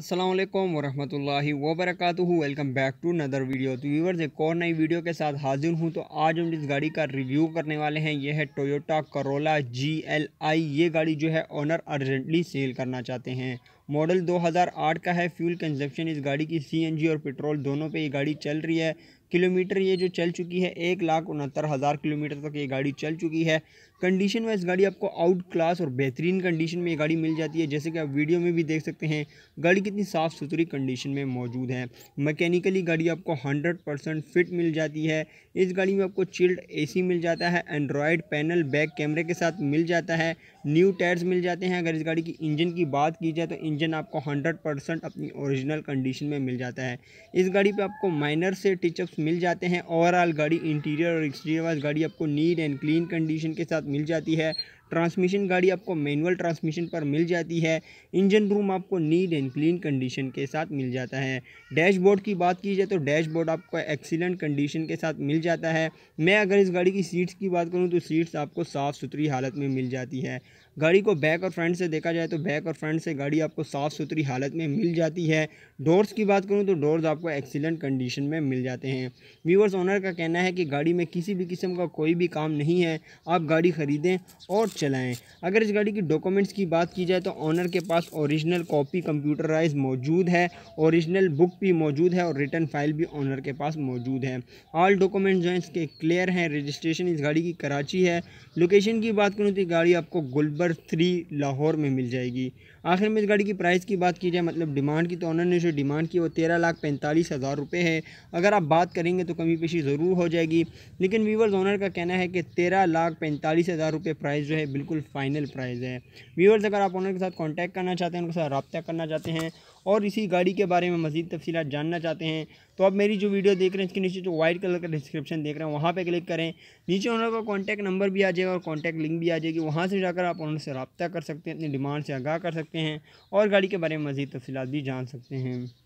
असलम वरहमल वर्क welcome back to another video तो व्यूवर एक और नई वीडियो के साथ हाजिर हूँ तो आज हम जिस गाड़ी का रिव्यू करने वाले हैं यह है Toyota Corolla G L I ये गाड़ी जो है ऑनर अर्जेंटली सेल करना चाहते हैं मॉडल 2008 का है फ्यूल कंजप्शन इस गाड़ी की सी एन जी और पेट्रोल दोनों पे ये गाड़ी चल रही है किलोमीटर ये जो चल चुकी है एक लाख उनहत्तर हज़ार किलोमीटर तक ये गाड़ी चल चुकी है कंडीशन वाइज गाड़ी आपको आउट क्लास और बेहतरीन कंडीशन में ये गाड़ी मिल जाती है जैसे कि आप वीडियो में भी देख सकते हैं गाड़ी कितनी साफ़ सुथरी कंडीशन में मौजूद है मैकेनिकली गाड़ी आपको हंड्रेड परसेंट फिट मिल जाती है इस गाड़ी में आपको चिल्ड ए मिल जाता है एंड्रॉयड पैनल बैक कैमरे के साथ मिल जाता है न्यू टायर्स मिल जाते हैं अगर इस गाड़ी की इंजन की बात की जाए तो इंजन आपको हंड्रेड परसेंट अपनी ओरिजिनल कंडीशन में मिल जाता है इस गाड़ी पर आपको माइनर से टिचअप्स मिल जाते हैं ओवरऑल गाड़ी इंटीरियर और एक्सटीरियर वाइज गाड़ी आपको नीट एंड क्लीन कंडीशन के साथ मिल जाती है ट्रांसमिशन गाड़ी आपको मैनुअल ट्रांसमिशन पर मिल जाती है इंजन रूम आपको नीट एंड क्लीन कंडीशन के साथ मिल जाता है डैशबोर्ड की बात की जाए तो डैशबोर्ड आपको एक्सीलेंट कंडीशन के साथ मिल जाता है मैं अगर इस गाड़ी की सीट्स की बात करूँ तो सीट्स आपको साफ़ सुथरी हालत में मिल जाती है गाड़ी को बैक और फ्रंट से देखा जाए तो बैक और फ्रंट से गाड़ी आपको साफ़ सुथरी हालत में मिल जाती है डोर्स की बात करूँ तो डोर्स आपको एक्सीलेंट कंडीशन में मिल जाते हैं व्यूवर्स ऑनर का कहना है कि गाड़ी में किसी भी किस्म का कोई भी काम नहीं है आप गाड़ी ख़रीदें और चलाएं अगर इस गाड़ी की डॉक्यूमेंट्स की बात की जाए तो ऑनर के पास ओरिजिनल कॉपी कंप्यूटराइज मौजूद है ओरिजिनल बुक भी मौजूद है और रिटर्न फाइल भी ऑनर के पास मौजूद है ऑल डॉक्यूमेंट्स जो हैं इसके क्लियर हैं रजिस्ट्रेशन इस गाड़ी की कराची है लोकेशन की बात करूँ तो गाड़ी आपको गुलबर्ग थ्री लाहौर में मिल जाएगी आखिर में इस गाड़ी की प्राइस की बात की जाए मतलब डिमांड की तो ऑनर ने जो डिमांड की वो तेरह लाख पैंतालीस हज़ार रुपये है अगर आप बात करेंगे तो कमी पेशी ज़रूर हो जाएगी लेकिन वीवर्स ऑनर का कहना है कि तेरह लाख पैंतालीस हज़ार रुपये प्राइस जो है बिल्कुल फाइनल प्राइस है व्यूअर्स अगर आप ऑनर के साथ कांटेक्ट करना चाहते हैं उनके साथ रबता करना चाहते हैं और इसी गाड़ी के बारे में मजीद तफसीत जानना चाहते हैं तो आप मेरी जो वीडियो देख रहे हैं इसके नीचे जो वाइट कलर का डिस्क्रिप्शन देख रहे हैं वहाँ पर क्लिक करें नीचे ऑनर का कॉन्टैक्ट नंबर भी आ जाएगा और कॉन्टैक्ट लिंक भी आ जाएगी वहाँ से जाकर आप ऑनर से रबता कर सकते हैं अपनी डिमांड से आगाह कर सकते हैं और गाड़ी के बारे में मजीद तफसीत भी जान सकते हैं